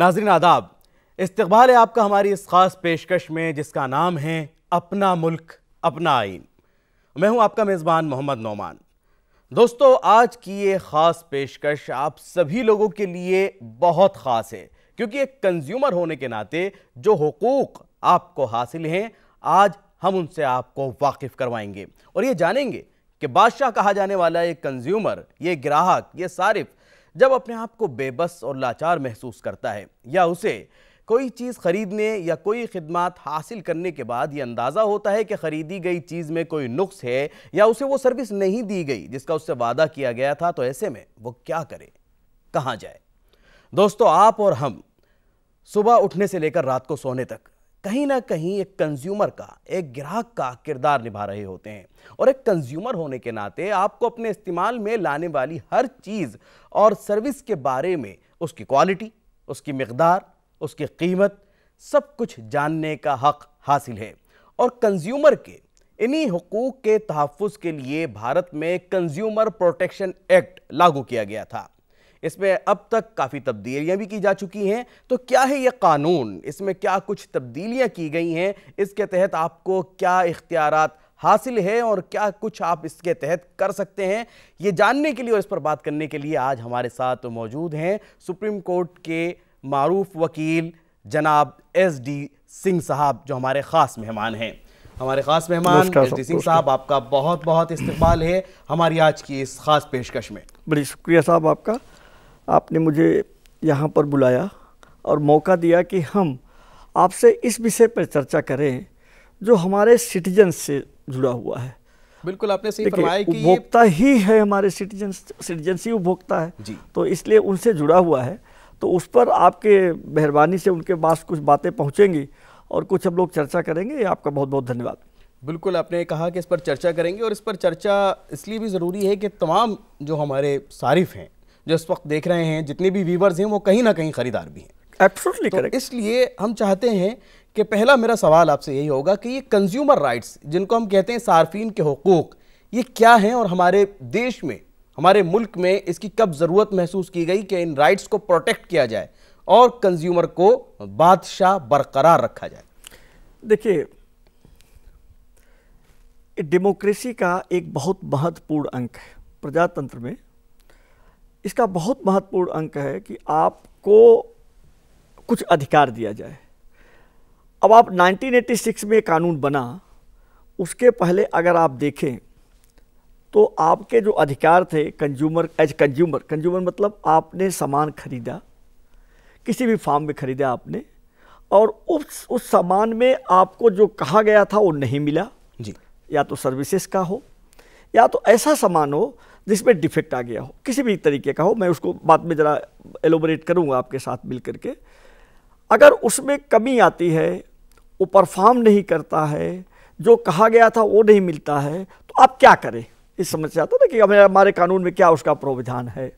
नाजरीन आदाब इस्तबाल है आपका हमारी इस ख़ास पेशकश में जिसका नाम है अपना मुल्क अपना आइन मैं हूं आपका मेज़बान मोहम्मद नौमान दोस्तों आज की ये ख़ास पेशकश आप सभी लोगों के लिए बहुत ख़ास है क्योंकि एक कंज्यूमर होने के नाते जो हकूक़ आपको हासिल हैं आज हम उनसे आपको वाकिफ़ करवाएंगे और ये जानेंगे कि बादशाह कहा जाने वाला ये कंज्यूमर ये ग्राहक ये सारिफ जब अपने आप को बेबस और लाचार महसूस करता है या उसे कोई चीज़ खरीदने या कोई खदमात हासिल करने के बाद ये अंदाज़ा होता है कि ख़रीदी गई चीज़ में कोई नुक्स है या उसे वो सर्विस नहीं दी गई जिसका उससे वादा किया गया था तो ऐसे में वो क्या करे कहाँ जाए दोस्तों आप और हम सुबह उठने से लेकर रात को सोने तक कहीं ना कहीं एक कंज्यूमर का एक ग्राहक का किरदार निभा रहे होते हैं और एक कंज्यूमर होने के नाते आपको अपने इस्तेमाल में लाने वाली हर चीज़ और सर्विस के बारे में उसकी क्वालिटी उसकी मकदार उसकी कीमत सब कुछ जानने का हक हासिल है और कंज्यूमर के इन्हीं हकूक़ के तहफ़ के लिए भारत में कंज्यूमर प्रोटेक्शन एक्ट लागू किया गया था इसमें अब तक काफ़ी तब्दीलियाँ भी की जा चुकी हैं तो क्या है ये कानून इसमें क्या कुछ तब्दीलियाँ की गई हैं इसके तहत आपको क्या इख्तियार हासिल है और क्या कुछ आप इसके तहत कर सकते हैं ये जानने के लिए और इस पर बात करने के लिए आज हमारे साथ मौजूद हैं सुप्रीम कोर्ट के मरूफ वकील जनाब एस डी सिंह साहब जो हमारे ख़ास मेहमान हैं हमारे ख़ास मेहमान एस डी सिंह साहब आपका बहुत बहुत इस्तेमाल है हमारी आज की इस ख़ास पेशकश में बड़ी शुक्रिया साहब आपका आपने मुझे यहाँ पर बुलाया और मौका दिया कि हम आपसे इस विषय पर चर्चा करें जो हमारे सिटीजन से जुड़ा हुआ है बिल्कुल आपने सही कि उपभोक्ता ही है हमारे सिटीजन सिटीजनसी ही उपभोक्ता है जी। तो इसलिए उनसे जुड़ा हुआ है तो उस पर आपके मेहरबानी से उनके पास कुछ बातें पहुँचेंगी और कुछ हम लोग चर्चा करेंगे आपका बहुत बहुत धन्यवाद बिल्कुल आपने कहा कि इस पर चर्चा करेंगे और इस पर चर्चा इसलिए भी ज़रूरी है कि तमाम जो हमारे सारिफ हैं जो इस वक्त देख रहे हैं जितने भी व्यूवर्स हैं वो कहीं ना कहीं खरीदार भी हैं एब्सोल्युटली तो करेक्ट इसलिए हम चाहते हैं कि पहला मेरा सवाल आपसे यही होगा कि ये कंज्यूमर राइट्स जिनको हम कहते हैं सार्फिन के हकूक़ ये क्या हैं और हमारे देश में हमारे मुल्क में इसकी कब ज़रूरत महसूस की गई कि इन राइट्स को प्रोटेक्ट किया जाए और कंज्यूमर को बादशाह बरकरार रखा जाए देखिए डेमोक्रेसी का एक बहुत महत्वपूर्ण अंक है प्रजातंत्र में इसका बहुत महत्वपूर्ण अंक है कि आपको कुछ अधिकार दिया जाए अब आप 1986 में कानून बना उसके पहले अगर आप देखें तो आपके जो अधिकार थे कंज्यूमर एज कंज्यूमर कंज्यूमर मतलब आपने सामान खरीदा किसी भी फार्म में खरीदा आपने और उस उस सामान में आपको जो कहा गया था वो नहीं मिला जी या तो सर्विसेज का हो या तो ऐसा सामान हो जिसमें डिफेक्ट आ गया हो किसी भी तरीके का हो मैं उसको बाद में ज़रा एलोबरेट करूँगा आपके साथ मिल करके अगर उसमें कमी आती है वो परफॉर्म नहीं करता है जो कहा गया था वो नहीं मिलता है तो आप क्या करें ये समझ आता ना कि हमारे कानून में क्या उसका प्राविधान है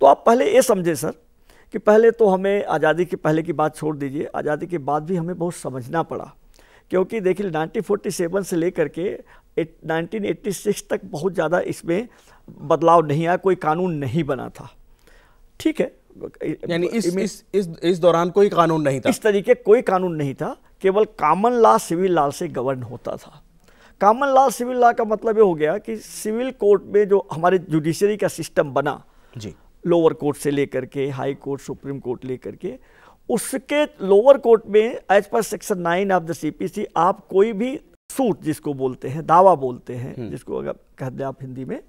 तो आप पहले ये समझें सर कि पहले तो हमें आज़ादी के पहले की बात छोड़ दीजिए आज़ादी के बाद भी हमें बहुत समझना पड़ा क्योंकि देखिए 1947 से लेकर के 1986 तक बहुत ज़्यादा इसमें बदलाव नहीं आया कोई कानून नहीं बना था ठीक है यानी इस, इस इस इस दौरान कोई कानून नहीं था इस तरीके कोई कानून नहीं था केवल कामन लॉ सिविल लॉ से गवर्न होता था कामन लॉ सिविल लॉ का मतलब ये हो गया कि सिविल कोर्ट में जो हमारे जुडिशरी का सिस्टम बना जी लोअर कोर्ट से लेकर के हाई कोर्ट सुप्रीम कोर्ट लेकर के उसके लोअर कोर्ट में as per section nine of the CPC आप कोई भी सूट जिसको बोलते हैं दावा बोलते हैं हम्म। जिसको अगर कह दें आप हिंदी में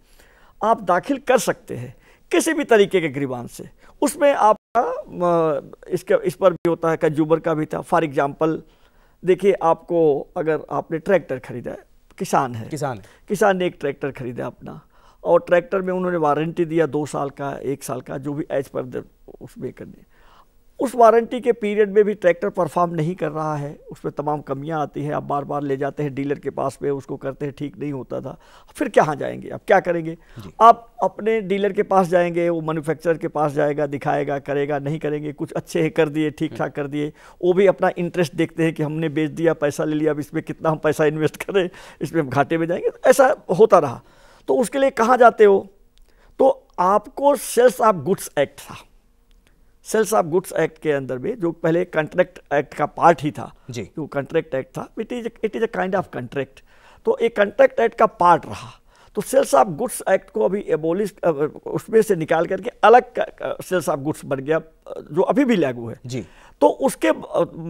आप दाखिल कर सकते हैं किसी भी तरीके के ग्रीवान से उसमें आपका इसके इस पर भी होता है कंज्यूमर का भी था फॉर एग्जाम्पल देखिए आपको अगर आपने ट्रैक्टर खरीदा है किसान है किसान है। किसान ने एक ट्रैक्टर खरीदा अपना और ट्रैक्टर में उन्होंने वारंटी दिया दो साल का एक साल का जो भी एज पर उसमें करने उस वारंटी के पीरियड में भी ट्रैक्टर परफॉर्म नहीं कर रहा है उसमें तमाम कमियां आती हैं आप बार बार ले जाते हैं डीलर के पास में उसको करते हैं ठीक नहीं होता था फिर कहाँ जाएंगे आप क्या करेंगे आप अपने डीलर के पास जाएंगे वो मैन्युफैक्चरर के पास जाएगा दिखाएगा करेगा नहीं करेंगे कुछ अच्छे कर दिए ठीक ठाक कर दिए वो भी अपना इंटरेस्ट देखते हैं कि हमने बेच दिया पैसा ले लिया अब इसमें कितना हम पैसा इन्वेस्ट करें इसमें हम घाटे में जाएंगे तो ऐसा होता रहा तो उसके लिए कहाँ जाते हो तो आपको सेल्स ऑफ गुड्स एक्ट था सेल्स ऑफ गुड्स एक्ट के अंदर भी जो पहले कॉन्ट्रैक्ट एक्ट का पार्ट ही था जी जो कॉन्ट्रैक्ट एक्ट था it is it is a kind of contract तो एक कॉन्ट्रैक्ट एक्ट का पार्ट रहा तो सेल्स ऑफ गुड्स एक्ट को अभी एबोलिश उसमें से निकाल करके अलग सेल्स ऑफ गुड्स बन गया जो अभी भी लागू है जी तो उसके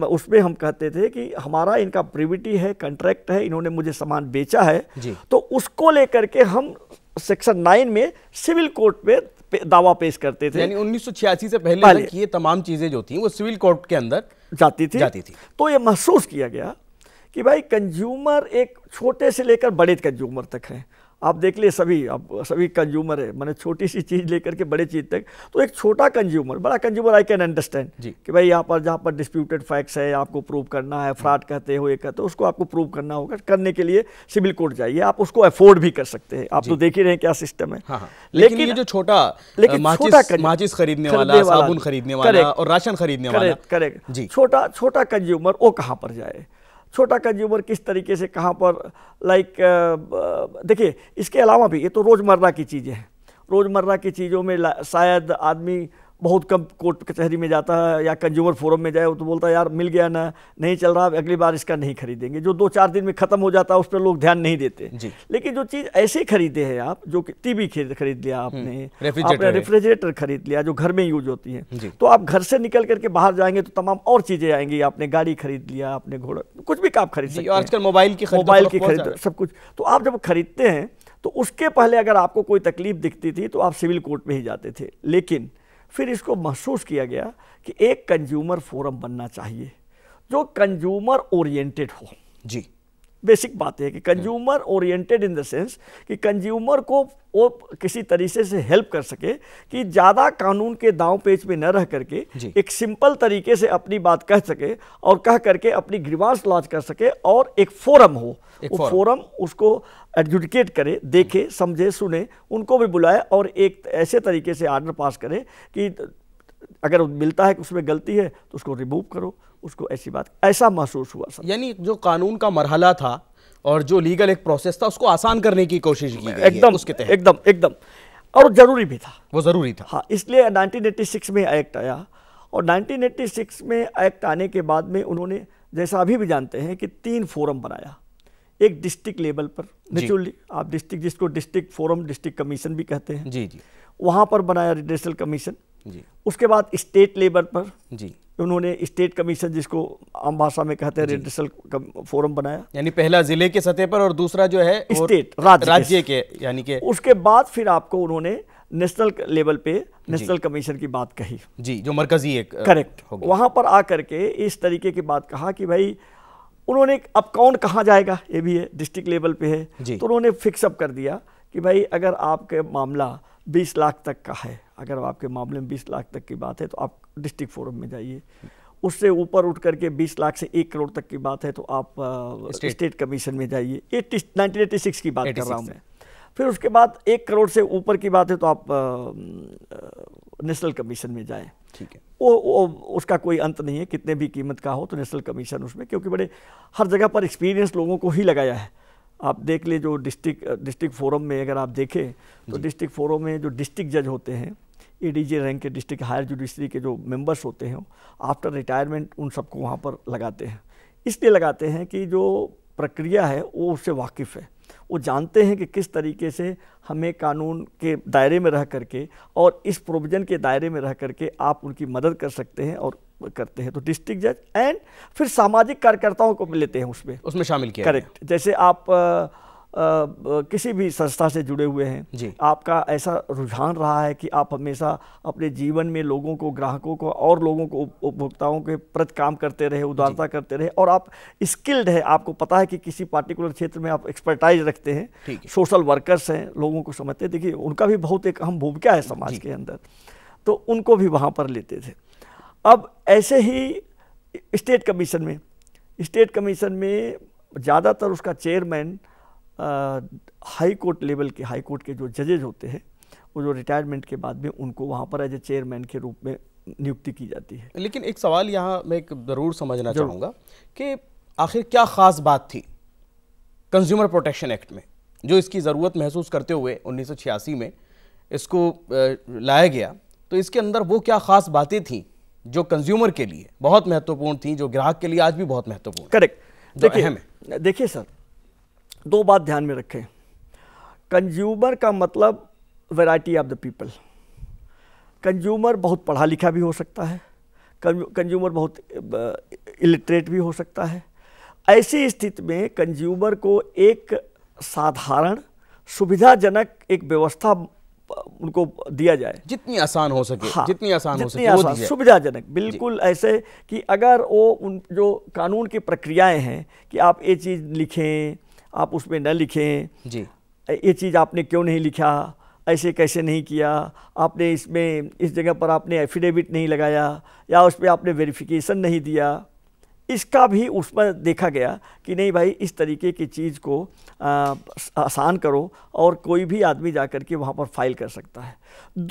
उसमें हम कहते थे कि हमारा इनका प्रिविटी है कंट्रैक्ट है इन्होंने मुझे सामान बेचा है जी। तो उसको लेकर के हम सेक्शन नाइन में सिविल कोर्ट में दावा पेश करते थे यानी उन्नीस से पहले, पहले ये तमाम चीज़ें जो थी वो सिविल कोर्ट के अंदर जाती थी जाती थी तो ये महसूस किया गया कि भाई कंज्यूमर एक छोटे से लेकर बड़े कंज्यूमर तक हैं आप देख लिए सभी आप सभी कंज्यूमर है मैंने छोटी सी चीज़ लेकर के बड़े चीज़ तक तो एक छोटा कंज्यूमर बड़ा कंज्यूमर आई कैन अंडरस्टैंड कि भाई यहाँ पर जहाँ पर डिस्प्यूटेड फैक्ट्स है आपको प्रूव करना है फ्रॉड कहते हो ये कहते हो उसको आपको प्रूव करना होगा करने के लिए सिविल कोर्ट जाइए आप उसको अफोर्ड भी कर सकते हैं आप तो देख ही रहे हैं क्या सिस्टम है हाँ, हाँ। लेकिन, जो छोटा लेकिन माचिस, माचिस खरीदने वाला साबुन खरीदने वाला और राशन खरीदने वाला करेक्ट छोटा छोटा कंज्यूमर वो कहाँ पर जाए छोटा कंज्यूमर किस तरीके से कहाँ पर लाइक देखिए इसके अलावा भी ये तो रोज़मर्रा की चीज़ें हैं रोज़मर्रा की चीज़ों में शायद आदमी बहुत कम कोर्ट कचहरी में जाता है या कंज्यूमर फोरम में जाए वो तो बोलता है यार मिल गया ना नहीं चल रहा अगली बार इसका नहीं खरीदेंगे जो दो चार दिन में ख़त्म हो जाता है उस पर लोग ध्यान नहीं देते लेकिन जो चीज़ ऐसे खरीदे हैं आप जो कि टी वी खरीद लिया हम्म, आपने आपने रेफ्रिजरेटर खरीद लिया जो घर में यूज होती है तो आप घर से निकल करके बाहर जाएंगे तो तमाम और चीज़ें आएंगी आपने गाड़ी खरीद लिया आपने घोड़ा कुछ भी आप खरीद सकते आजकल मोबाइल की मोबाइल की खरीद सब कुछ तो आप जब खरीदते हैं तो उसके पहले अगर आपको कोई तकलीफ दिखती थी तो आप सिविल कोर्ट में ही जाते थे लेकिन फिर इसको महसूस किया गया कि एक कंज्यूमर फोरम बनना चाहिए जो कंज्यूमर ओरिएंटेड हो जी बेसिक बात है कि consumer oriented in the sense कि कंज्यूमर को वो किसी तरीके से हेल्प कर सके कि ज़्यादा कानून के दाव पेच में न रह करके एक सिंपल तरीके से अपनी बात कह सके और कह करके अपनी ग्रीवास लॉन्च कर सके और एक फोरम हो एक वो फोरम उसको एडजुडिकेट करे देखे समझे सुने उनको भी बुलाए और एक ऐसे तरीके से आर्डर पास करे कि अगर मिलता है कि उसमें गलती है तो उसको रिमूव करो उसको ऐसी बात ऐसा महसूस हुआ सर यानी जो कानून का मरहला था और जो लीगल एक प्रोसेस था उसको आसान करने की कोशिश की एकदम उसके तहत एकदम एकदम और जरूरी भी था वो ज़रूरी था हाँ इसलिए 1986 में एक्ट आया और 1986 में एक्ट आने के बाद में उन्होंने जैसा अभी भी जानते हैं कि तीन फोरम बनाया एक डिस्ट्रिक्ट लेवल पर नेचुरली आप डिस्ट्रिक्ट जिसको डिस्ट्रिक्ट फोरम डिस्ट्रिक्ट कमीशन भी कहते हैं जी जी वहाँ पर बनाया नेशनल कमीशन जी उसके बाद स्टेट लेवल पर जी उन्होंने स्टेट कमीशन जिसको आम भाषा में कहते हैं फोरम बनाया यानी पहला जिले के सतह पर और दूसरा जो है स्टेट राज्य, राज्य के यानी के उसके बाद फिर आपको उन्होंने नेशनल लेवल पे नेशनल कमीशन की बात कही जी जो मरकजी एक करेक्ट वहां पर आ करके इस तरीके की बात कहा कि भाई उन्होंने अब कौन कहाँ जाएगा ये भी है डिस्ट्रिक्ट लेवल पे है तो उन्होंने फिक्सअप कर दिया कि भाई अगर आपके मामला बीस लाख तक का है अगर आपके मामले में बीस लाख तक की बात है तो आप डिस्ट्रिक्ट फोरम में जाइए उससे ऊपर उठ करके 20 लाख से एक करोड़ तक की बात है तो आप स्टेट, कमीशन में जाइए एट्टी नाइनटीन एटी सिक्स की बात कर रहा हूँ मैं फिर उसके बाद एक करोड़ से ऊपर की बात है तो आप नेशनल कमीशन में जाएं ठीक है वो, वो उसका कोई अंत नहीं है कितने भी कीमत का हो तो नेशनल कमीशन उसमें क्योंकि बड़े हर जगह पर एक्सपीरियंस लोगों को ही लगाया है आप देख ले जो डिस्ट्रिक्ट डिस्ट्रिक्ट फोरम में अगर आप देखें तो डिस्ट्रिक्ट फोरम में जो डिस्ट्रिक्ट जज होते हैं ए रैंक के डिस्ट्रिक्ट हायर जुडिशरी के जो मेंबर्स होते हैं आफ्टर रिटायरमेंट उन सबको वहाँ पर लगाते हैं इसलिए लगाते हैं कि जो प्रक्रिया है वो उससे वाकिफ़ है वो जानते हैं कि किस तरीके से हमें कानून के दायरे में रह करके और इस प्रोविज़न के दायरे में रह करके आप उनकी मदद कर सकते हैं और करते हैं तो डिस्ट्रिक्ट जज एंड फिर सामाजिक कार्यकर्ताओं को भी लेते हैं उसमें उसमें शामिल किया करेक्ट जैसे आप आ, किसी भी संस्था से जुड़े हुए हैं जी। आपका ऐसा रुझान रहा है कि आप हमेशा अपने जीवन में लोगों को ग्राहकों को और लोगों को उपभोक्ताओं के प्रति काम करते रहे उदारता करते रहे और आप स्किल्ड है आपको पता है कि किसी पार्टिकुलर क्षेत्र में आप एक्सपर्टाइज रखते हैं सोशल वर्कर्स हैं लोगों को समझते हैं देखिए उनका भी बहुत एक अहम भूमिका है समाज के अंदर तो उनको भी वहाँ पर लेते थे अब ऐसे ही स्टेट कमीशन में स्टेट कमीशन में ज़्यादातर उसका चेयरमैन हाई कोर्ट लेवल के हाई कोर्ट के जो जजेज होते हैं वो जो रिटायरमेंट के बाद में उनको वहाँ पर एज ए चेयरमैन के रूप में नियुक्ति की जाती है लेकिन एक सवाल यहाँ मैं एक ज़रूर समझना चाहूँगा कि आखिर क्या ख़ास बात थी कंज्यूमर प्रोटेक्शन एक्ट में जो इसकी ज़रूरत महसूस करते हुए उन्नीस में इसको लाया गया तो इसके अंदर वो क्या ख़ास बातें थीं जो कंज्यूमर के लिए बहुत महत्वपूर्ण थी जो ग्राहक के लिए आज भी बहुत महत्वपूर्ण करेक्ट देखिए देखिए सर दो बात ध्यान में रखें कंज्यूमर का मतलब variety of the people consumer बहुत पढ़ा लिखा भी हो सकता है कंज्यूमर बहुत इलिटरेट भी हो सकता है ऐसी स्थिति में कंज्यूमर को एक साधारण सुविधाजनक एक व्यवस्था उनको दिया जाए जितनी आसान हो सके हाँ, जितनी आसान जितनी हो सके आसान, सुविधाजनक बिल्कुल ऐसे कि अगर वो उन जो कानून की प्रक्रियाएं हैं कि आप ये चीज़ लिखें आप उसमें न लिखें जी ये चीज़ आपने क्यों नहीं लिखा ऐसे कैसे नहीं किया आपने इसमें इस जगह पर आपने एफिडेविट नहीं लगाया या उस पर आपने वेरिफिकेशन नहीं दिया इसका भी उसमें देखा गया कि नहीं भाई इस तरीके की चीज़ को आ, आसान करो और कोई भी आदमी जा कर के वहाँ पर फाइल कर सकता है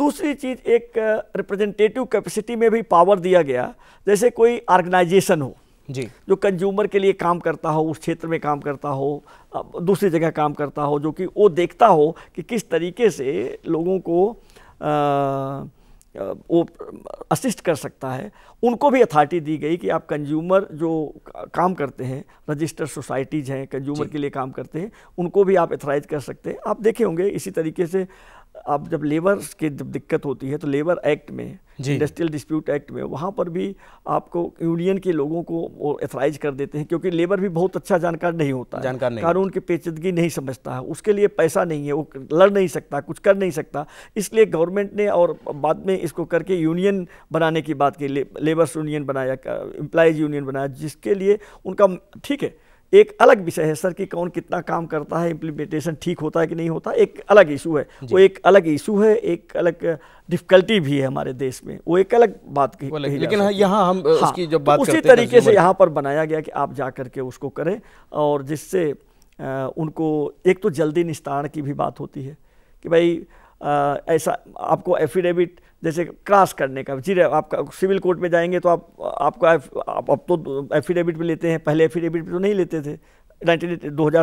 दूसरी चीज़ एक रिप्रेजेंटेटिव कैपेसिटी में भी पावर दिया गया जैसे कोई ऑर्गेनाइजेशन हो जी जो कंज्यूमर के लिए काम करता हो उस क्षेत्र में काम करता हो दूसरी जगह काम करता हो जो कि वो देखता हो कि किस तरीके से लोगों को आ, वो असिस्ट कर सकता है उनको भी अथॉरिटी दी गई कि आप कंज्यूमर जो काम करते हैं रजिस्टर्ड सोसाइटीज़ हैं कंज्यूमर के लिए काम करते हैं उनको भी आप एथराइज कर सकते हैं आप देखे होंगे इसी तरीके से अब जब लेबर की जब दिक्कत होती है तो लेबर एक्ट में इंडस्ट्रियल डिस्प्यूट एक्ट में वहाँ पर भी आपको यूनियन के लोगों को एथराइज कर देते हैं क्योंकि लेबर भी बहुत अच्छा जानकार नहीं होता जानकार नहीं कानून की पेचीदगी नहीं समझता है उसके लिए पैसा नहीं है वो लड़ नहीं सकता कुछ कर नहीं सकता इसलिए गवर्नमेंट ने और बाद में इसको करके यूनियन बनाने की बात की ले, लेबर्स यूनियन बनाया एम्प्लाइज यूनियन बनाया जिसके लिए उनका ठीक है एक अलग विषय है सर कि कौन कितना काम करता है इम्प्लीमेंटेशन ठीक होता है कि नहीं होता एक अलग इशू है वो एक अलग इशू है एक अलग डिफिकल्टी भी है हमारे देश में वो एक अलग बात की लेकिन हाँ, यहाँ हम हाँ, उसकी जब बात तो उसी तरीके से यहाँ पर बनाया गया कि आप जा करके उसको करें और जिससे उनको एक तो जल्दी निस्तारण की भी बात होती है कि भाई ऐसा आपको एफिडेविट जैसे क्रॉस करने का जी आपका सिविल कोर्ट में जाएंगे तो आप आपका आप, आप तो एफिडेविट भी लेते हैं पहले एफिडेविट तो नहीं लेते थे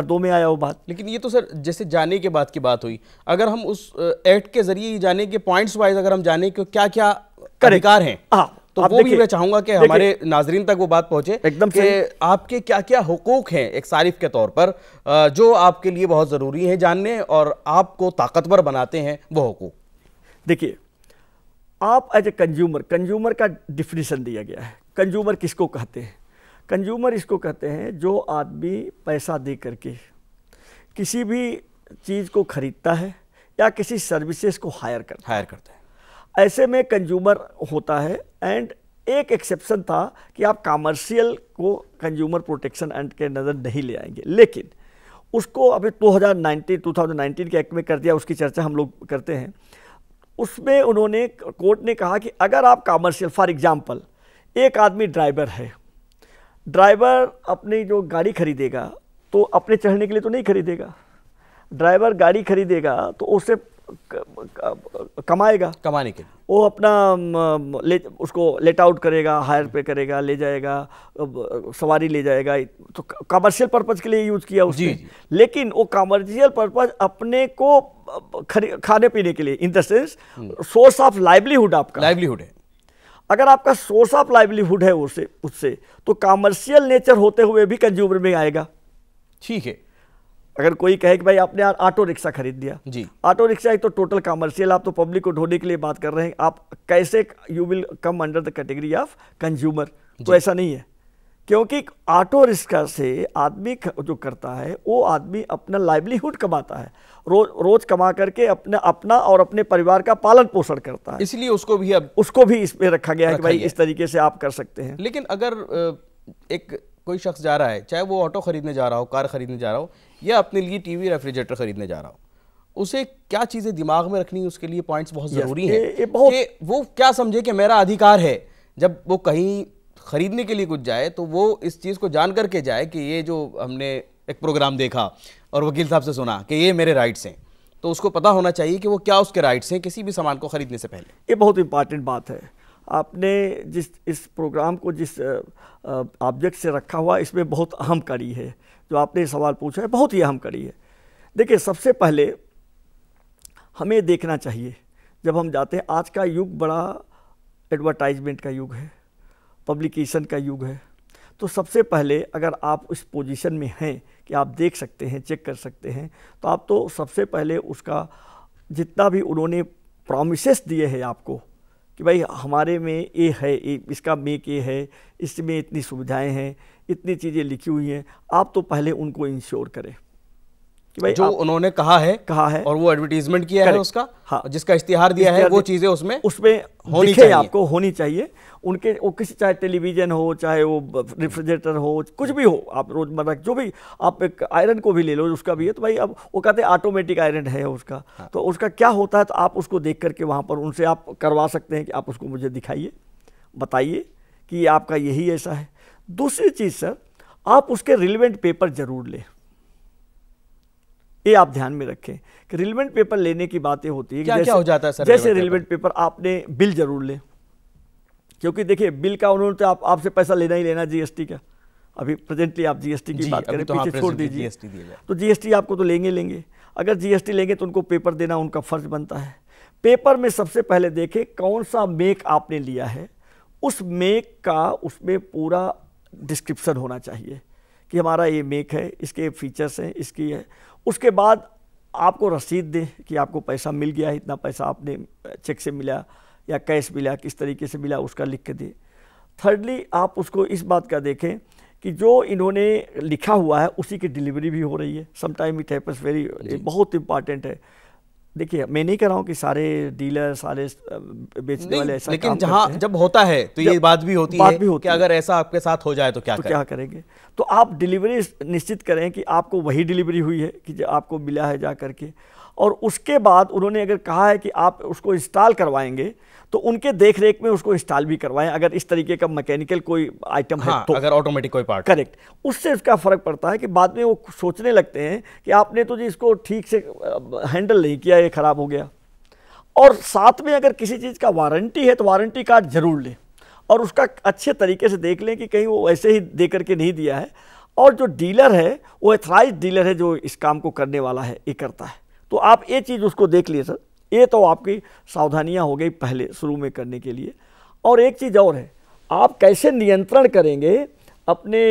दो में आया वो बात लेकिन ये तो सर जैसे जाने के बाद की बात हुई अगर हम उस एक्ट के जरिए जाने के पॉइंट्स वाइज अगर हम जाने के क्या क्या अधिकार हैं हाँ, तो वो भी मैं चाहूंगा कि हमारे नाजरीन तक वो बात पहुंचे एकदम से आपके क्या क्या हकूक हैं एक सारिफ के तौर पर जो आपके लिए बहुत ज़रूरी है जानने और आपको ताकतवर बनाते हैं वो हकूक देखिए आप एज ए कंज्यूमर कंज्यूमर का डिफिनीसन दिया गया है कंज्यूमर किसको कहते हैं कंज्यूमर इसको कहते हैं जो आदमी पैसा दे करके किसी भी चीज़ को खरीदता है या किसी सर्विसेज को हायर करता हायर करता है ऐसे में कंज्यूमर होता है एंड एक एक्सेप्शन था कि आप कॉमर्शियल को कंज्यूमर प्रोटेक्शन एंड के नज़र नहीं ले आएंगे लेकिन उसको अभी 2019 2019 के एक्ट में कर दिया उसकी चर्चा हम लोग करते हैं उसमें उन्होंने कोर्ट ने कहा कि अगर आप कॉमर्शियल फॉर एग्ज़ाम्पल एक आदमी ड्राइवर है ड्राइवर अपनी जो गाड़ी खरीदेगा तो अपने चढ़ने के लिए तो नहीं खरीदेगा ड्राइवर गाड़ी खरीदेगा तो उसे कमाएगा कमाने के वो अपना ले उसको लेट आउट करेगा हायर पे करेगा ले जाएगा सवारी ले जाएगा तो कमर्शियल पर्पज़ के लिए यूज़ किया उसने लेकिन वो कमर्शियल पर्पज़ अपने को खाने पीने के लिए in the sense source of livelihood आपका लाइवलीहुड है अगर आपका सोर्स ऑफ लाइवलीहुड है उससे उससे तो कॉमर्शियल नेचर होते हुए भी कंज्यूमर में आएगा ठीक है अगर कोई कहे कि भाई आपने ऑटो रिक्शा खरीद दिया जी ऑटो रिक्शा एक तो टोटल कॉमर्शियल आप तो पब्लिक को ढोने के लिए बात कर रहे हैं आप कैसे you will come under the category of consumer तो ऐसा नहीं है क्योंकि ऑटो रिक्शा से आदमी जो करता है वो आदमी अपना लाइवलीहुड कमाता है रोज रोज कमा करके अपना अपना और अपने परिवार का पालन पोषण करता है इसलिए उसको भी अब उसको भी इसमें रखा गया रखा है कि भाई इस तरीके से आप कर सकते हैं लेकिन अगर एक कोई शख्स जा रहा है चाहे वो ऑटो खरीदने जा रहा हो कार खरीदने जा रहा हो या अपने लिए टीवी रेफ्रिजरेटर खरीदने जा रहा हो उसे क्या चीज़ें दिमाग में रखनी उसके लिए पॉइंट्स बहुत ज़रूरी है वो क्या समझे कि मेरा अधिकार है जब वो कहीं ख़रीदने के लिए कुछ जाए तो वो इस चीज़ को जान करके जाए कि ये जो हमने एक प्रोग्राम देखा और वकील साहब से सुना कि ये मेरे राइट्स हैं तो उसको पता होना चाहिए कि वो क्या उसके राइट्स हैं किसी भी सामान को ख़रीदने से पहले ये बहुत इंपॉर्टेंट बात है आपने जिस इस प्रोग्राम को जिस ऑब्जेक्ट से रखा हुआ इसमें बहुत अहम कड़ी है जो आपने सवाल पूछा है बहुत ही अहम कड़ी है देखिए सबसे पहले हमें देखना चाहिए जब हम जाते हैं आज का युग बड़ा एडवर्टाइजमेंट का युग है पब्लिकेशन का युग है तो सबसे पहले अगर आप उस पोजीशन में हैं कि आप देख सकते हैं चेक कर सकते हैं तो आप तो सबसे पहले उसका जितना भी उन्होंने प्रोमिसेस दिए हैं आपको कि भाई हमारे में ये है ए, इसका मेक ये है इसमें इतनी सुविधाएं हैं इतनी चीज़ें लिखी हुई हैं आप तो पहले उनको इंश्योर करें कि भाई जो उन्होंने कहा है कहा है और वो एडवर्टीजमेंट किया है उसका हाँ जिसका इश्तिहार दिया है वो चीज़ें उसमें उसमें होनी चाहिए आपको होनी चाहिए उनके वो किसी चाहे टेलीविज़न हो चाहे वो रेफ्रिजरेटर हो कुछ भी हो आप रोजमर्रा जो भी आप एक आयरन को भी ले लो उसका भी है तो भाई अब वो कहते हैं ऑटोमेटिक आयरन है उसका हाँ। तो उसका क्या होता है तो आप उसको देख करके वहाँ पर उनसे आप करवा सकते हैं कि आप उसको मुझे दिखाइए बताइए कि आपका यही ऐसा है दूसरी चीज़ सर आप उसके रिलेवेंट पेपर ज़रूर लें ये आप ध्यान में रखें कि रिलेवेंट पेपर लेने की बातें होती है क्या, जैसे, क्या हो जाता है सर जैसे रिलेवेंट पेपर आपने बिल जरूर लें क्योंकि देखिए बिल का उन्होंने तो आप आपसे पैसा लेना ही लेना जीएसटी का अभी प्रेजेंटली आप जीएसटी की जी, बात करें तो हाँ, पीछे छोड़ दीजिए तो जीएसटी आपको तो लेंगे लेंगे अगर जीएसटी लेंगे तो उनको पेपर देना उनका फर्ज बनता है पेपर में सबसे पहले देखें कौन सा मेक आपने लिया है उस मेक का उसमें पूरा डिस्क्रिप्शन होना चाहिए कि हमारा ये मेक है इसके फीचर्स हैं इसकी है उसके बाद आपको रसीद दें कि आपको पैसा मिल गया इतना पैसा आपने चेक से मिला या कैश मिला किस तरीके से मिला उसका लिख के दें थर्डली आप उसको इस बात का देखें कि जो इन्होंने लिखा हुआ है उसी की डिलीवरी भी हो रही है समटाइम इट हैपन्स वेरी बहुत इम्पॉर्टेंट है देखिए मैं नहीं कह रहा हूँ कि सारे डीलर सारे बेचने वाले ऐसा लेकिन जहाँ जब होता है तो ये बात भी होती बात है भी होती कि अगर ऐसा आपके साथ हो जाए तो क्या तो करें? क्या करेंगे तो आप डिलीवरी निश्चित करें कि आपको वही डिलीवरी हुई है कि जो आपको मिला है जा करके और उसके बाद उन्होंने अगर कहा है कि आप उसको इंस्टॉल करवाएंगे तो उनके देख रेख में उसको इंस्टॉल भी करवाएं अगर इस तरीके का मैकेनिकल कोई आइटम हाँ, है तो अगर ऑटोमेटिक कोई पार्ट करेक्ट उससे उसका फर्क पड़ता है कि बाद में वो सोचने लगते हैं कि आपने तो जी इसको ठीक से हैंडल नहीं किया ये खराब हो गया और साथ में अगर किसी चीज़ का वारंटी है तो वारंटी कार्ड जरूर लें और उसका अच्छे तरीके से देख लें कि कहीं वो ऐसे ही दे करके नहीं दिया है और जो डीलर है वो एथराइज डीलर है जो इस काम को करने वाला है ये करता है तो आप ये चीज़ उसको देख लिए सर ये तो आपकी सावधानियाँ हो गई पहले शुरू में करने के लिए और एक चीज़ और है आप कैसे नियंत्रण करेंगे अपने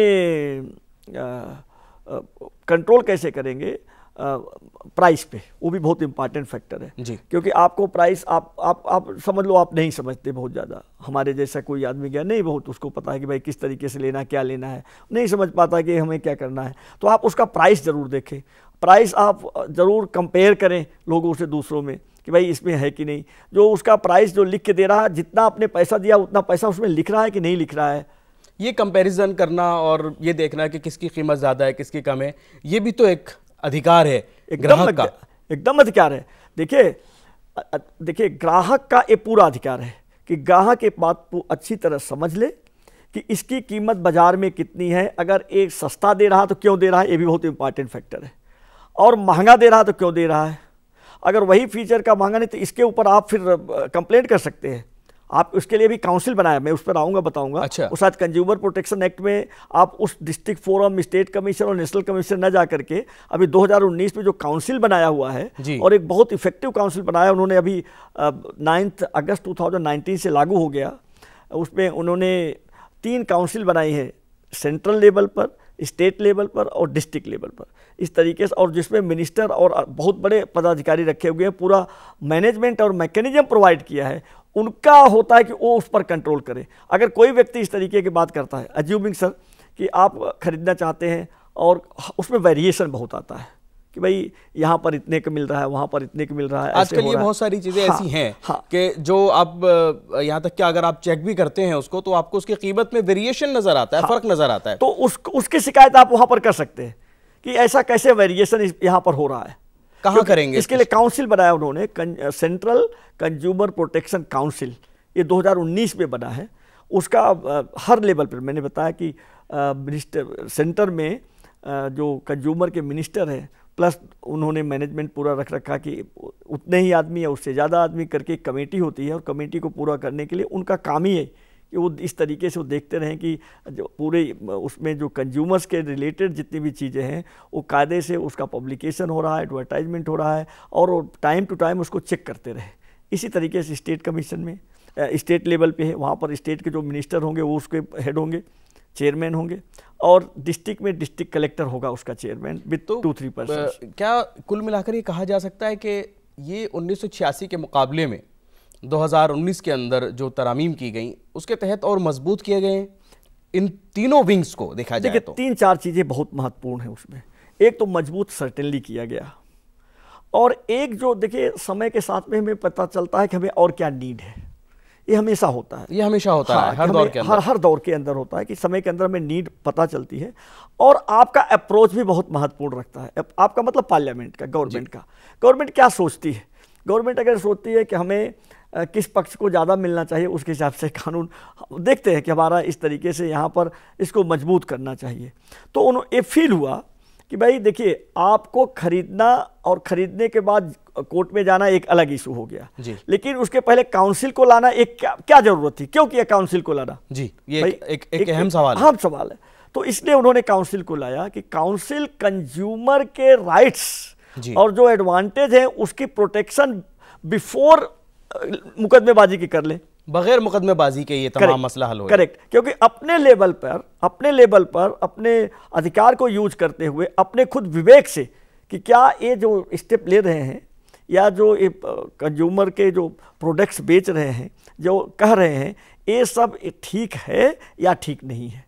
कंट्रोल कैसे करेंगे प्राइस पे वो भी बहुत इम्पॉर्टेंट फैक्टर है जी क्योंकि आपको प्राइस आप आप आप समझ लो आप नहीं समझते बहुत ज़्यादा हमारे जैसा कोई आदमी गया नहीं बहुत उसको पता है कि भाई किस तरीके से लेना क्या लेना है नहीं समझ पाता कि हमें क्या करना है तो आप उसका प्राइस ज़रूर देखें प्राइस आप ज़रूर कंपेयर करें लोगों से दूसरों में कि भाई इसमें है कि नहीं जो उसका प्राइस जो लिख के दे रहा है जितना आपने पैसा दिया उतना पैसा उसमें लिख रहा है कि नहीं लिख रहा है ये कंपैरिजन करना और ये देखना कि किसकी कीमत ज़्यादा है किसकी कम है ये भी तो एक अधिकार है एक ग्राहक का एकदम अधिकार है देखिए देखिए ग्राहक का ये पूरा अधिकार है कि ग्राहक एक बात को अच्छी तरह समझ ले कि इसकी कीमत बाज़ार में कितनी है अगर एक सस्ता दे रहा तो क्यों दे रहा है ये भी बहुत इंपॉर्टेंट फैक्टर है और महंगा दे रहा तो क्यों दे रहा है अगर वही फीचर का मांगा नहीं तो इसके ऊपर आप फिर कंप्लेंट कर सकते हैं आप उसके लिए भी काउंसिल बनाया मैं उस पर आऊँगा बताऊँगा अच्छा। उस साथ कंज्यूमर प्रोटेक्शन एक्ट में आप उस डिस्ट्रिक्ट फोरम स्टेट कमीशन और नेशनल कमीशन न जा करके अभी 2019 में जो काउंसिल बनाया हुआ है और एक बहुत इफेक्टिव काउंसिल बनाया उन्होंने अभी नाइन्थ अगस्त 2019 से लागू हो गया उसमें उन्होंने तीन काउंसिल बनाई है सेंट्रल लेवल पर स्टेट लेवल पर और डिस्ट्रिक्ट लेवल पर इस तरीके से और जिसमें मिनिस्टर और बहुत बड़े पदाधिकारी रखे हुए हैं पूरा मैनेजमेंट और मैकेनिज्म प्रोवाइड किया है उनका होता है कि वो उस पर कंट्रोल करें अगर कोई व्यक्ति इस तरीके की बात करता है अज्यूमिंग सर कि आप खरीदना चाहते हैं और उसमें वेरिएशन बहुत आता है कि भाई यहाँ पर इतने का मिल रहा है वहाँ पर इतने का मिल रहा है आजकल ये बहुत सारी चीज़ें हाँ, ऐसी हैं हाँ, कि जो आप यहाँ तक कि अगर आप चेक भी करते हैं उसको तो आपको उसकी कीमत में वेरिएशन नज़र आता है हाँ, फ़र्क नज़र आता है तो उस, उसकी शिकायत आप वहाँ पर कर सकते हैं कि ऐसा कैसे वेरिएशन यहाँ पर हो रहा है कहाँ करेंगे इसके लिए काउंसिल बनाया उन्होंने सेंट्रल कंज्यूमर प्रोटेक्शन काउंसिल ये दो में बना है उसका हर लेवल पर मैंने बताया कि मिनिस्टर सेंटर में जो कंज्यूमर के मिनिस्टर हैं प्लस उन्होंने मैनेजमेंट पूरा रख रखा कि उतने ही आदमी या उससे ज़्यादा आदमी करके एक कमेटी होती है और कमेटी को पूरा करने के लिए उनका काम ही है कि वो इस तरीके से वो देखते रहें कि जो पूरे उसमें जो कंज्यूमर्स के रिलेटेड जितनी भी चीज़ें हैं वो कायदे से उसका पब्लिकेशन हो रहा है एडवर्टाइजमेंट हो रहा है और वो टाइम टू टाइम उसको चेक करते रहे इसी तरीके से स्टेट कमीशन में स्टेट लेवल पे है वहाँ पर स्टेट के जो मिनिस्टर होंगे वो उसके हेड होंगे चेयरमैन होंगे और डिस्ट्रिक्ट में डिस्ट्रिक्ट कलेक्टर होगा उसका चेयरमैन विद तो टू थ्री परसेंट क्या कुल मिलाकर ये कहा जा सकता है कि ये उन्नीस के मुकाबले में 2019 के अंदर जो तरामीम की गई उसके तहत और मजबूत किए गए इन तीनों विंग्स को देखा जाए तो तीन चार चीज़ें बहुत महत्वपूर्ण हैं उसमें एक तो मजबूत सर्टेनली किया गया और एक जो देखिए समय के साथ में हमें पता चलता है कि हमें और क्या नीड है ये हमेशा होता है ये हमेशा होता हाँ, है हर दौर के अंदर हर हर दौर के अंदर होता है कि समय के अंदर हमें नीड पता चलती है और आपका अप्रोच भी बहुत महत्वपूर्ण रखता है आपका मतलब पार्लियामेंट का गवर्नमेंट का गवर्नमेंट क्या सोचती है गवर्नमेंट अगर सोचती है कि हमें किस पक्ष को ज़्यादा मिलना चाहिए उसके हिसाब से कानून देखते हैं कि हमारा इस तरीके से यहाँ पर इसको मजबूत करना चाहिए तो उन्होंने ये फील हुआ कि भाई देखिए आपको खरीदना और खरीदने के बाद कोर्ट में जाना एक अलग इशू हो गया जी लेकिन उसके पहले काउंसिल को लाना एक क्या क्या जरूरत थी क्यों किया काउंसिल को लाना जी ये भाई, एक, एक अहम सवाल अहम सवाल है तो इसलिए उन्होंने काउंसिल को लाया कि काउंसिल कंज्यूमर के राइट्स और जो एडवांटेज है उसकी प्रोटेक्शन बिफोर मुकदमेबाजी की कर ले बगैर मुकदमेबाजी के ये तमाम मसला हल हो करेक्ट क्योंकि अपने लेवल पर अपने लेवल पर अपने अधिकार को यूज करते हुए अपने खुद विवेक से कि क्या ये जो स्टेप ले रहे हैं या जो ये कंज्यूमर के जो प्रोडक्ट्स बेच रहे हैं जो कह रहे हैं ये सब ठीक है या ठीक नहीं है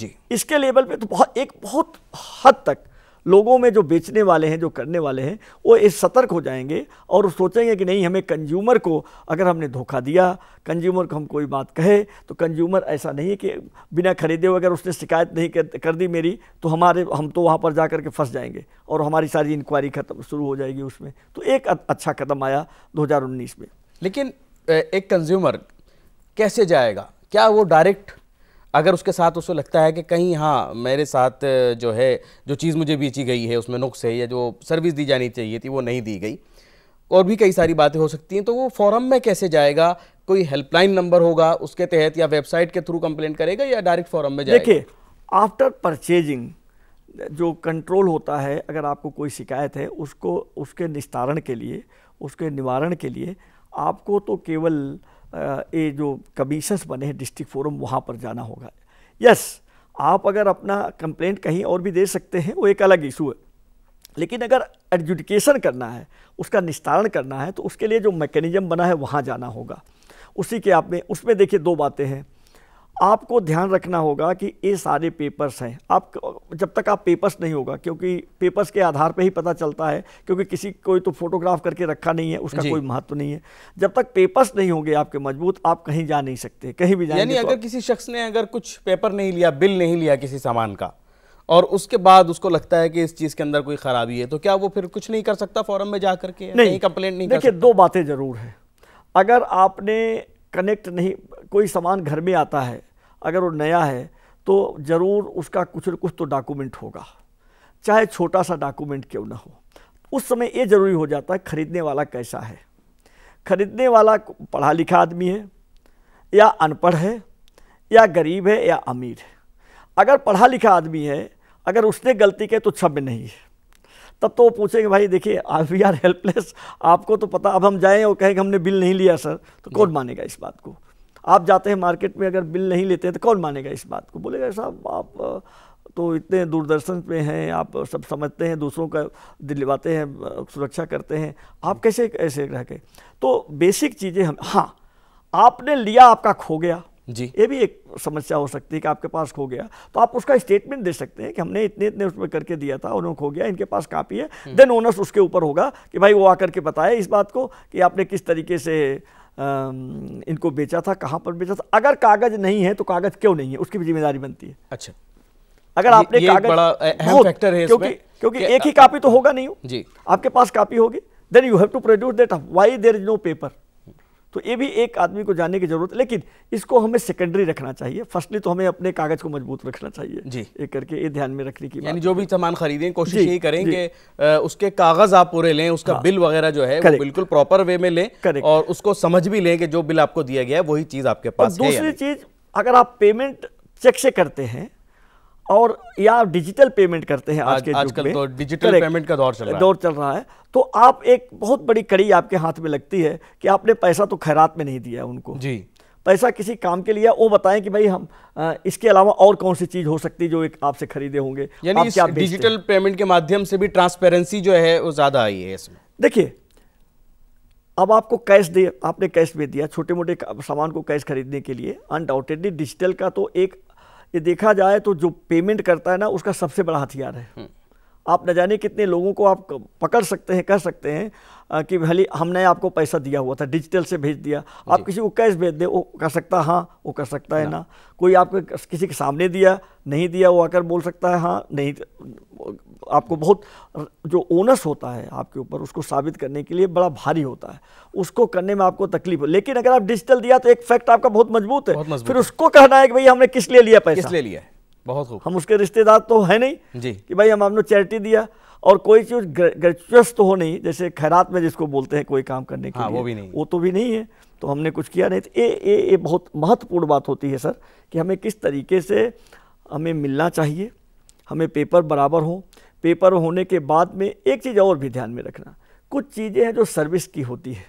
जी इसके लेवल पे तो बहुत एक बहुत हद तक लोगों में जो बेचने वाले हैं जो करने वाले हैं वो इस सतर्क हो जाएंगे और सोचेंगे कि नहीं हमें कंज्यूमर को अगर हमने धोखा दिया कंज्यूमर को हम कोई बात कहे तो कंज्यूमर ऐसा नहीं है कि बिना खरीदे हुए अगर उसने शिकायत नहीं कर, दी मेरी तो हमारे हम तो वहाँ पर जा कर के फंस जाएंगे और हमारी सारी इंक्वायरी खत्म शुरू हो जाएगी उसमें तो एक अच्छा कदम आया दो में लेकिन एक कंज्यूमर कैसे जाएगा क्या वो डायरेक्ट अगर उसके साथ उसको लगता है कि कहीं हाँ मेरे साथ जो है जो चीज़ मुझे बेची गई है उसमें नुक्स है या जो सर्विस दी जानी चाहिए थी वो नहीं दी गई और भी कई सारी बातें हो सकती हैं तो वो फॉरम में कैसे जाएगा कोई हेल्पलाइन नंबर होगा उसके तहत या वेबसाइट के थ्रू कंप्लेंट करेगा या डायरेक्ट फॉरम में जाएगा देखिए आफ्टर परचेजिंग जो कंट्रोल होता है अगर आपको कोई शिकायत है उसको उसके निस्तारण के लिए उसके निवारण के लिए आपको तो केवल ये जो कमीशंस बने हैं डिस्ट्रिक्ट फोरम वहाँ पर जाना होगा यस आप अगर अपना कंप्लेंट कहीं और भी दे सकते हैं वो एक अलग इशू है लेकिन अगर एडजुडिकेशन करना है उसका निस्तारण करना है तो उसके लिए जो मैकेनिज्म बना है वहाँ जाना होगा उसी के आप में उसमें देखिए दो बातें हैं आपको ध्यान रखना होगा कि ये सारे पेपर्स हैं आप जब तक आप पेपर्स नहीं होगा क्योंकि पेपर्स के आधार पे ही पता चलता है क्योंकि किसी कोई तो फोटोग्राफ करके रखा नहीं है उसका कोई महत्व तो नहीं है जब तक पेपर्स नहीं होंगे आपके मजबूत आप कहीं जा नहीं सकते कहीं भी जाएंगे यानी तो अगर किसी शख्स ने अगर कुछ पेपर नहीं लिया बिल नहीं लिया किसी सामान का और उसके बाद उसको लगता है कि इस चीज़ के अंदर कोई ख़राबी है तो क्या वो फिर कुछ नहीं कर सकता फॉरम में जा करके नहीं कंप्लेन नहीं देखिए दो बातें ज़रूर हैं अगर आपने कनेक्ट नहीं कोई सामान घर में आता है अगर वो नया है तो ज़रूर उसका कुछ न कुछ तो डॉक्यूमेंट होगा चाहे छोटा सा डॉक्यूमेंट क्यों ना हो उस समय ये ज़रूरी हो जाता है ख़रीदने वाला कैसा है ख़रीदने वाला पढ़ा लिखा आदमी है या अनपढ़ है या गरीब है या अमीर है अगर पढ़ा लिखा आदमी है अगर उसने गलती की तो छब में नहीं है तब तो वो पूछेंगे भाई देखिए वी आर हेल्पलेस आपको तो पता अब हम जाएँ और कहेंगे हमने बिल नहीं लिया सर तो कौन मानेगा इस बात को आप जाते हैं मार्केट में अगर बिल नहीं लेते हैं तो कौन मानेगा इस बात को बोलेगा साहब आप तो इतने दूरदर्शन पे हैं आप सब समझते हैं दूसरों का दिलवाते हैं सुरक्षा करते हैं आप कैसे ऐसे रह के तो बेसिक चीज़ें हम हाँ आपने लिया आपका खो गया जी ये भी एक समस्या हो सकती है कि आपके पास खो गया तो आप उसका स्टेटमेंट दे सकते हैं कि हमने इतने इतने उसमें करके दिया था उन्होंने खो गया इनके पास कापी है देन हम्म। ओनर्स उसके ऊपर होगा कि भाई वो आकर के बताए इस बात को कि आपने किस तरीके से इनको बेचा था कहाँ पर बेचा था अगर कागज नहीं है तो कागज क्यों नहीं है उसकी भी जिम्मेदारी बनती है अच्छा अगर आपने कागज बड़ा अहम फैक्टर है क्योंकि क्योंकि एक ही कॉपी तो होगा नहीं हो जी आपके पास कॉपी होगी then you have to produce that why there is no paper तो ये भी एक आदमी को जानने की जरूरत है लेकिन इसको हमें सेकेंडरी रखना चाहिए फर्स्टली तो हमें अपने कागज को मजबूत रखना चाहिए जी एक करके ये ध्यान में रखने की यानी जो भी सामान खरीदें कोशिश यही करें कि उसके कागज आप पूरे लें उसका हाँ। बिल वगैरह जो है बिल्कुल प्रॉपर वे में लें और उसको समझ भी लें कि जो बिल आपको दिया गया है वही चीज आपके पास दूसरी चीज अगर आप पेमेंट चेक से करते हैं और या आप डिजिटल पेमेंट करते हैं आज, आज के में तो डिजिटल पेमेंट का दौर चल रहा है दौर चल रहा है तो आप एक बहुत बड़ी कड़ी आपके हाथ में लगती है कि आपने पैसा तो खैरात में नहीं दिया उनको जी पैसा किसी काम के लिए वो बताएं कि भाई हम इसके अलावा और कौन सी चीज हो सकती है जो एक आपसे खरीदे होंगे यानी डिजिटल पेमेंट के माध्यम से भी ट्रांसपेरेंसी जो है वो ज़्यादा आई है इसमें देखिए अब आपको कैश दे आपने कैश भेज दिया छोटे मोटे सामान को कैश खरीदने के लिए अनडाउटेडली डिजिटल का तो एक ये देखा जाए तो जो पेमेंट करता है ना उसका सबसे बड़ा हथियार है हम्म। आप न जाने कितने लोगों को आप पकड़ सकते हैं कर सकते हैं कि भले हमने आपको पैसा दिया हुआ था डिजिटल से भेज दिया आप किसी को कैश भेज दे वो कर सकता हाँ वो कर सकता है ना, ना। कोई आपको किसी के सामने दिया नहीं दिया वो आकर बोल सकता है हाँ नहीं आपको बहुत जो ओनस होता है आपके ऊपर उसको साबित करने के लिए बड़ा भारी होता है उसको करने में आपको तकलीफ हो लेकिन अगर आप डिजिटल दिया तो एक फैक्ट आपका बहुत मजबूत है फिर उसको कहना है कि भाई हमने किस लिए लिया पैसा किस लिए लिया है बहुत हम उसके रिश्तेदार तो है नहीं जी कि भाई हम आपने चैरिटी दिया और कोई चीज ग्रेचुअस तो हो नहीं जैसे खैरात में जिसको बोलते हैं कोई काम करने के हाँ, लिए वो भी नहीं वो तो भी नहीं है तो हमने कुछ किया नहीं ए, ए, ए बहुत महत्वपूर्ण बात होती है सर कि हमें किस तरीके से हमें मिलना चाहिए हमें पेपर बराबर हो पेपर होने के बाद में एक चीज़ और भी ध्यान में रखना कुछ चीज़ें हैं जो सर्विस की होती है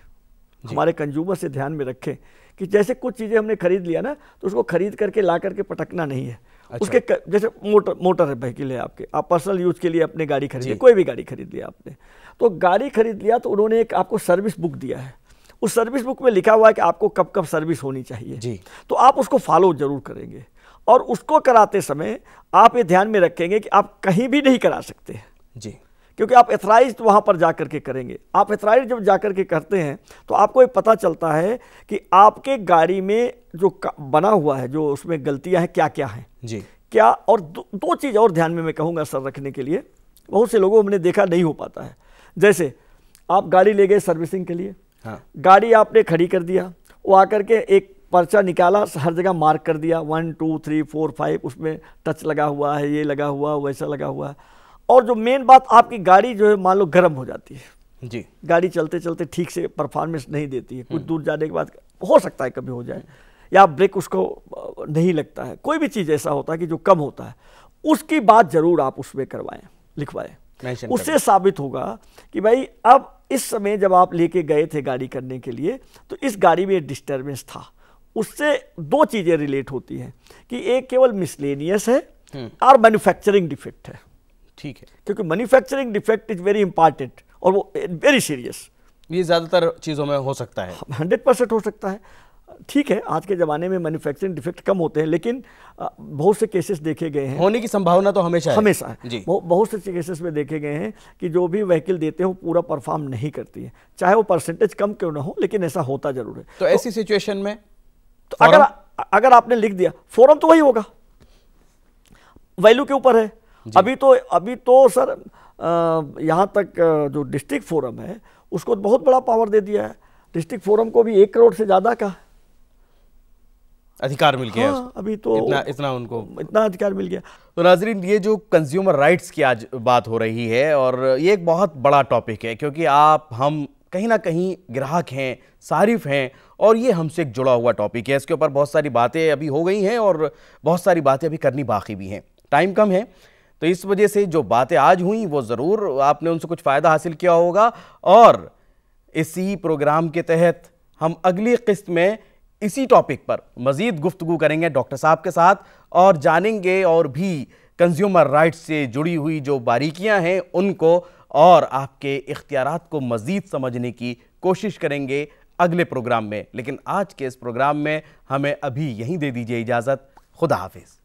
हमारे कंज्यूमर से ध्यान में रखें कि जैसे कुछ चीज़ें हमने खरीद लिया ना तो उसको खरीद करके ला करके पटकना नहीं है अच्छा। उसके कर, जैसे मोटर मोटर व्हीकल है आपके आप पर्सनल यूज के लिए अपने गाड़ी खरीदी कोई भी गाड़ी खरीद लिया आपने तो गाड़ी खरीद लिया तो उन्होंने एक आपको सर्विस बुक दिया है उस सर्विस बुक में लिखा हुआ है कि आपको कब कब सर्विस होनी चाहिए जी तो आप उसको फॉलो जरूर करेंगे और उसको कराते समय आप ये ध्यान में रखेंगे कि आप कहीं भी नहीं करा सकते जी क्योंकि आप एथराइज वहाँ पर जा कर के करेंगे आप एथराइज जब जा कर के करते हैं तो आपको ये पता चलता है कि आपके गाड़ी में जो बना हुआ है जो उसमें गलतियाँ हैं क्या क्या हैं जी क्या और दो, दो चीज़ और ध्यान में मैं कहूँगा सर रखने के लिए बहुत से लोगों हमने देखा नहीं हो पाता है जैसे आप गाड़ी ले गए सर्विसिंग के लिए हाँ। गाड़ी आपने खड़ी कर दिया वो आकर के एक पर्चा निकाला हर जगह मार्क कर दिया one two three four five उसमें टच लगा हुआ है ये लगा हुआ वैसा लगा हुआ है और जो मेन बात आपकी गाड़ी जो है मान लो गर्म हो जाती है जी गाड़ी चलते चलते ठीक से परफॉर्मेंस नहीं देती है कुछ हम्म। दूर जाने के बाद हो सकता है कभी हो जाए या ब्रेक उसको नहीं लगता है कोई भी चीज़ ऐसा होता है कि जो कम होता है उसकी बात ज़रूर आप उसमें करवाएं लिखवाएं उससे साबित होगा कि भाई अब इस समय जब आप लेके गए थे गाड़ी करने के लिए तो इस गाड़ी में डिस्टर्बेंस था उससे दो चीज़ें रिलेट होती हैं कि एक केवल मिसलेनियस है हम्म। और मैन्युफैक्चरिंग डिफेक्ट है ठीक है क्योंकि manufacturing defect is very important और वो वेरी सीरियस ये ज़्यादातर चीज़ों में हो सकता है हंड्रेड परसेंट हो सकता है ठीक है आज के ज़माने में मैन्युफैक्चरिंग डिफेक्ट कम होते हैं लेकिन बहुत से केसेस देखे गए हैं होने की संभावना तो हमेशा है। हमेशा है जी बहुत से केसेस में देखे गए हैं कि जो भी व्हीकल देते हैं वो पूरा परफॉर्म नहीं करती है चाहे वो परसेंटेज कम क्यों ना हो लेकिन ऐसा होता जरूर है तो, तो ऐसी सिचुएशन में तो अगर अगर आपने लिख दिया फॉरम तो वही होगा वैल्यू के ऊपर है अभी तो अभी तो सर यहाँ तक जो डिस्ट्रिक्ट फोरम है उसको बहुत बड़ा पावर दे दिया है डिस्ट्रिक्ट फोरम को भी एक करोड़ से ज़्यादा का अधिकार मिल गया हाँ, अभी तो इतना इतना उनको इतना अधिकार मिल गया तो नाजरीन ये जो कंज्यूमर राइट्स की आज बात हो रही है और ये एक बहुत बड़ा टॉपिक है क्योंकि आप हम कहीं ना कहीं ग्राहक हैं सारिफ हैं और ये हमसे एक जुड़ा हुआ टॉपिक है इसके ऊपर बहुत सारी बातें अभी हो गई हैं और बहुत सारी बातें अभी करनी बाकी भी हैं टाइम कम है तो इस वजह से जो बातें आज हुई वो ज़रूर आपने उनसे कुछ फ़ायदा हासिल किया होगा और इसी प्रोग्राम के तहत हम अगली किस्त में इसी टॉपिक पर मज़ीद गुफ्तु करेंगे डॉक्टर साहब के साथ और जानेंगे और भी कंज्यूमर राइट्स से जुड़ी हुई जो बारीकियां हैं उनको और आपके इख्तियार को मज़ीद समझने की कोशिश करेंगे अगले प्रोग्राम में लेकिन आज के इस प्रोग्राम में हमें अभी यहीं दे दीजिए इजाज़त खुदा हाफिज़